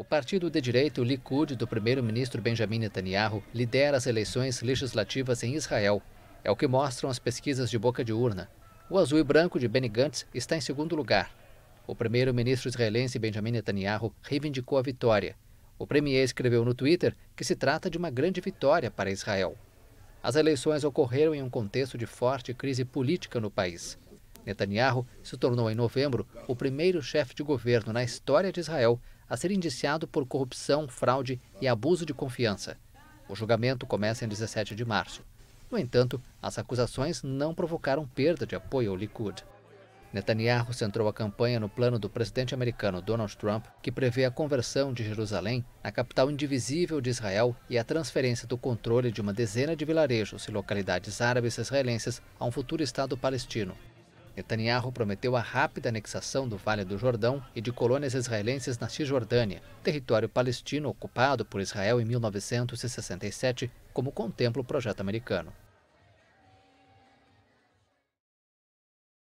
O partido de direita Likud do primeiro-ministro Benjamin Netanyahu lidera as eleições legislativas em Israel. É o que mostram as pesquisas de boca de urna. O azul e branco de Benny Gantz está em segundo lugar. O primeiro-ministro israelense Benjamin Netanyahu reivindicou a vitória. O premier escreveu no Twitter que se trata de uma grande vitória para Israel. As eleições ocorreram em um contexto de forte crise política no país. Netanyahu se tornou em novembro o primeiro chefe de governo na história de Israel a ser indiciado por corrupção, fraude e abuso de confiança. O julgamento começa em 17 de março. No entanto, as acusações não provocaram perda de apoio ao Likud. Netanyahu centrou a campanha no plano do presidente americano Donald Trump, que prevê a conversão de Jerusalém na capital indivisível de Israel e a transferência do controle de uma dezena de vilarejos e localidades árabes israelenses a um futuro Estado palestino. Netanyahu prometeu a rápida anexação do Vale do Jordão e de colônias israelenses na Cisjordânia, território palestino ocupado por Israel em 1967, como contempla o projeto americano.